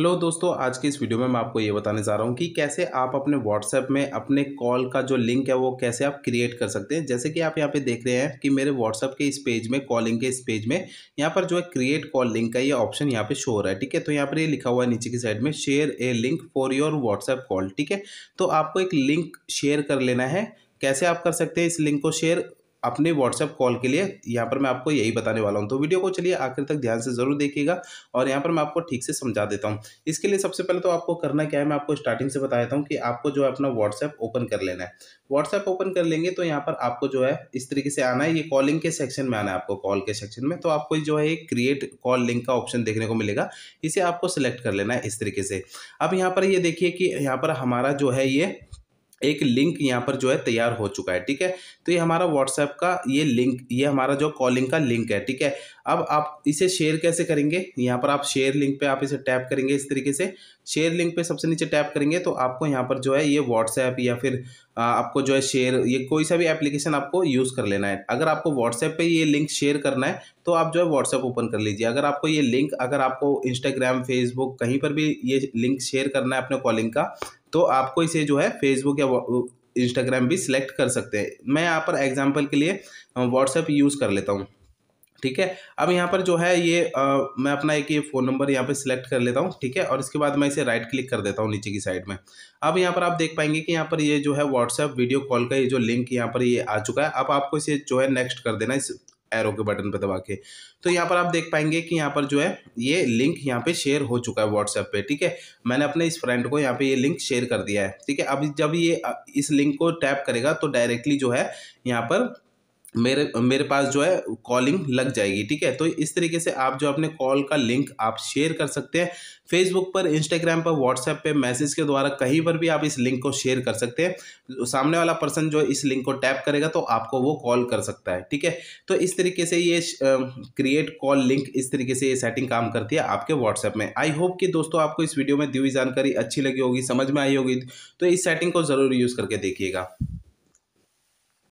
hello दोस्तों आज की इस वीडियो में मैं आपको ये बताने जा रहा हूँ कि कैसे आप अपने व्हाट्सएप में अपने कॉल का जो लिंक है वो कैसे आप क्रिएट कर सकते हैं जैसे कि आप यहाँ पे देख रहे हैं कि मेरे व्हाट्सएप के इस पेज में कॉलिंग के इस पेज में यहाँ पर जो है क्रिएट कॉल लिंक का ये ऑप्शन यहाँ पे शो हो रहा है ठीक है तो यहाँ पर ये यह लिखा हुआ है नीचे की साइड में share a link for your WhatsApp call ठीक है तो आपको एक लिंक शेयर कर लेना है कैसे आप कर सकते हैं इस लिंक को शेयर अपने व्हाट्सएप कॉल के लिए यहाँ पर मैं आपको यही बताने वाला हूँ तो वीडियो को चलिए आखिर तक ध्यान से जरूर देखिएगा और यहाँ पर मैं आपको ठीक से समझा देता हूँ इसके लिए सबसे पहले तो आपको करना क्या है मैं आपको स्टार्टिंग से बता देता हूँ कि आपको जो है अपना व्हाट्सएप ओपन कर लेना है व्हाट्सएप ओपन कर लेंगे तो यहाँ पर आपको जो है इस तरीके से आना है ये कॉलिंग के सेक्शन में आना है आपको कॉल के सेक्शन में तो आपको जो है एक क्रिएट कॉल लिंक का ऑप्शन देखने को मिलेगा इसे आपको सेलेक्ट कर लेना है इस तरीके से अब यहाँ पर ये देखिए कि यहाँ पर हमारा जो है ये एक लिंक यहाँ पर जो है तैयार हो चुका है ठीक है तो ये हमारा व्हाट्सएप का ये लिंक ये हमारा जो कॉलिंग का लिंक है ठीक है अब आप इसे शेयर कैसे करेंगे यहाँ पर आप शेयर लिंक पे आप इसे टैप करेंगे इस तरीके से शेयर लिंक पे सबसे नीचे टैप करेंगे तो आपको यहाँ पर जो है ये व्हाट्सएप या फिर आपको जो है शेयर ये कोई सा भी एप्लीकेशन आपको यूज़ कर लेना है अगर आपको व्हाट्सएप पर ये लिंक शेयर करना है तो आप जो है व्हाट्सएप ओपन कर लीजिए अगर आपको ये लिंक अगर आपको इंस्टाग्राम फेसबुक कहीं पर भी ये लिंक शेयर करना है अपने कॉलिंग का तो आपको इसे जो है फेसबुक या इंस्टाग्राम भी सिलेक्ट कर सकते हैं मैं यहाँ पर एग्जाम्पल के लिए व्हाट्सएप यूज़ कर लेता हूँ ठीक है अब यहाँ पर जो है ये आ, मैं अपना एक ये फ़ोन नंबर यहाँ पे सिलेक्ट कर लेता हूँ ठीक है और इसके बाद मैं इसे राइट क्लिक कर देता हूँ नीचे की साइड में अब यहाँ पर आप देख पाएंगे कि यहाँ पर ये जो है व्हाट्सएप वीडियो कॉल का ये जो लिंक यहाँ पर ये आ चुका है अब आपको इसे जो है नेक्स्ट कर देना इस एरो के बटन पर दबा के तो यहाँ पर आप देख पाएंगे कि यहाँ पर जो है ये लिंक यहाँ पे शेयर हो चुका है व्हाट्सएप पे ठीक है मैंने अपने इस फ्रेंड को यहाँ पे ये लिंक शेयर कर दिया है ठीक है अब जब ये इस लिंक को टैप करेगा तो डायरेक्टली जो है यहाँ पर मेरे मेरे पास जो है कॉलिंग लग जाएगी ठीक है तो इस तरीके से आप जो अपने कॉल का लिंक आप शेयर कर सकते हैं फेसबुक पर इंस्टाग्राम पर व्हाट्सएप पे मैसेज के द्वारा कहीं पर भी आप इस लिंक को शेयर कर सकते हैं सामने वाला पर्सन जो इस लिंक को टैप करेगा तो आपको वो कॉल कर सकता है ठीक है तो इस तरीके से ये क्रिएट कॉल लिंक इस तरीके से ये सेटिंग काम करती है आपके व्हाट्सएप में आई होप कि दोस्तों आपको इस वीडियो में दी हुई जानकारी अच्छी लगी होगी समझ में आई होगी तो इस सेटिंग को ज़रूर यूज़ करके देखिएगा